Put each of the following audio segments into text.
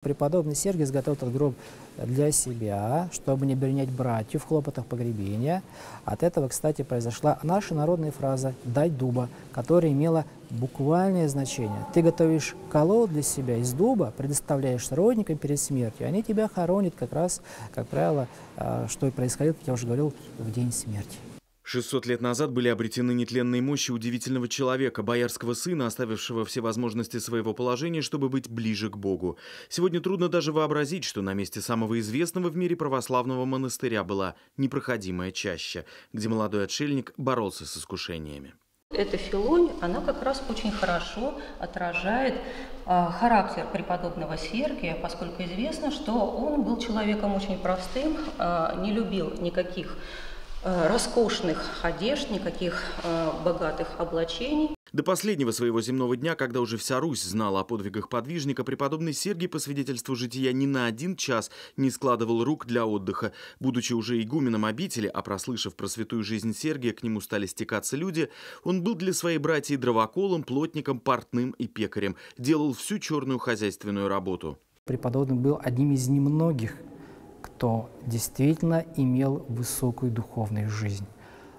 Преподобный Сергий изготовил этот гроб для себя, чтобы не обернять братью в хлопотах погребения. От этого, кстати, произошла наша народная фраза «дай дуба», которая имела буквальное значение. Ты готовишь колоду для себя из дуба, предоставляешь родникам перед смертью, они тебя хоронят как раз, как правило, а, что и происходило, как я уже говорил, в день смерти. 600 лет назад были обретены нетленные мощи удивительного человека, боярского сына, оставившего все возможности своего положения, чтобы быть ближе к Богу. Сегодня трудно даже вообразить, что на месте самого известного в мире православного монастыря была непроходимая чаща, где молодой отшельник боролся с искушениями. Эта филонь она как раз очень хорошо отражает а, характер преподобного Сергия, поскольку известно, что он был человеком очень простым, а, не любил никаких Э, роскошных одежд, никаких э, богатых облачений. До последнего своего земного дня, когда уже вся Русь знала о подвигах подвижника, преподобный Сергий, по свидетельству жития, ни на один час не складывал рук для отдыха. Будучи уже игуменом обители, а прослышав про святую жизнь Сергия, к нему стали стекаться люди, он был для своей братьи дровоколом, плотником, портным и пекарем. Делал всю черную хозяйственную работу. Преподобный был одним из немногих кто действительно имел высокую духовную жизнь,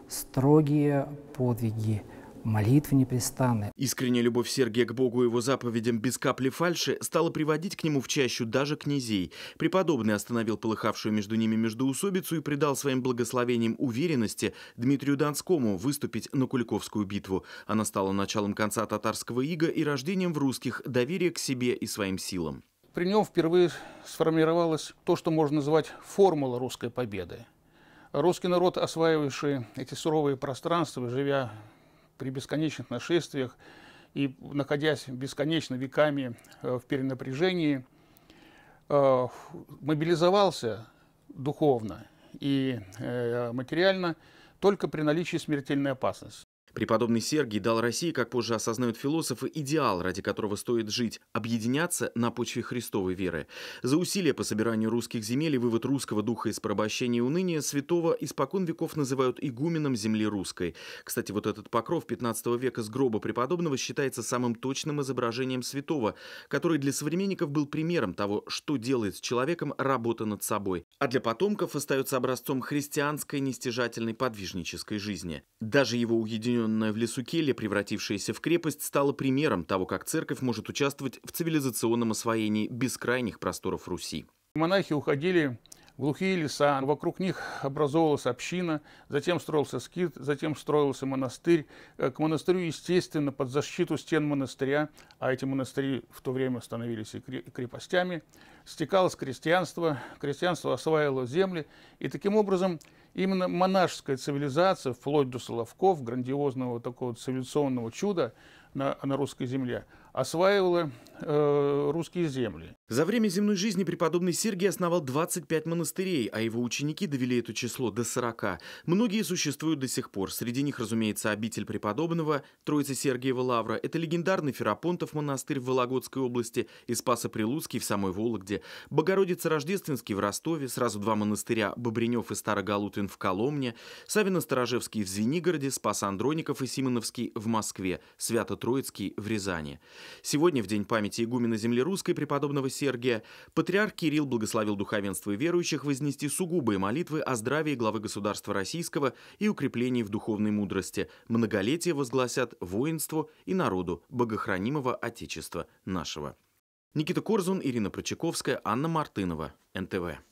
строгие подвиги, молитвы непрестанные. Искренняя любовь Сергия к Богу и его заповедям без капли фальши стала приводить к нему в чащу даже князей. Преподобный остановил полыхавшую между ними междуусобицу и придал своим благословением уверенности Дмитрию Донскому выступить на Куликовскую битву. Она стала началом конца татарского ига и рождением в русских доверия к себе и своим силам. При нем впервые сформировалось то, что можно назвать формула русской победы. Русский народ, осваивавший эти суровые пространства, живя при бесконечных нашествиях и находясь бесконечно веками э, в перенапряжении, э, мобилизовался духовно и э, материально только при наличии смертельной опасности. Преподобный Сергий дал России, как позже осознают философы, идеал, ради которого стоит жить – объединяться на почве Христовой веры. За усилия по собиранию русских земель и вывод русского духа из порабощения и уныния святого испокон веков называют игуменом земли русской. Кстати, вот этот покров 15 века с гроба преподобного считается самым точным изображением святого, который для современников был примером того, что делает с человеком работа над собой, а для потомков остается образцом христианской нестяжательной подвижнической жизни. Даже его уединенный Спрятанная в лесу келья, превратившаяся в крепость, стала примером того, как церковь может участвовать в цивилизационном освоении бескрайних просторов Руси. Монахи уходили глухие леса, вокруг них образовалась община, затем строился скит, затем строился монастырь. Э, к монастырю, естественно, под защиту стен монастыря, а эти монастыри в то время становились и крепостями, стекалось крестьянство, крестьянство осваивало земли, и таким образом именно монашеская цивилизация, вплоть до Соловков, грандиозного такого цивилизационного чуда на, на русской земле, осваивала э, русские земли. За время земной жизни преподобный Сергий основал 25 монастырей, а его ученики довели это число до 40. Многие существуют до сих пор. Среди них, разумеется, обитель преподобного, Троица Сергиева Лавра. Это легендарный Ферапонтов монастырь в Вологодской области и Спасо-Прилуцкий в самой Вологде. Богородица Рождественский в Ростове, сразу два монастыря, Бобренев и Старогалутин в Коломне, Савино-Сторожевский в Звенигороде, Спас Андроников и Симоновский в Москве, Свято-Троицкий в Рязани. Сегодня, в День памяти игумена земли русской преподобного Сергия, патриарх Кирилл благословил духовенство и верующих вознести сугубые молитвы о здравии главы государства российского и укреплении в духовной мудрости. Многолетие возгласят воинству и народу богохранимого Отечества нашего. Никита Корзун, Ирина Прочаковская, Анна Мартынова, НТВ.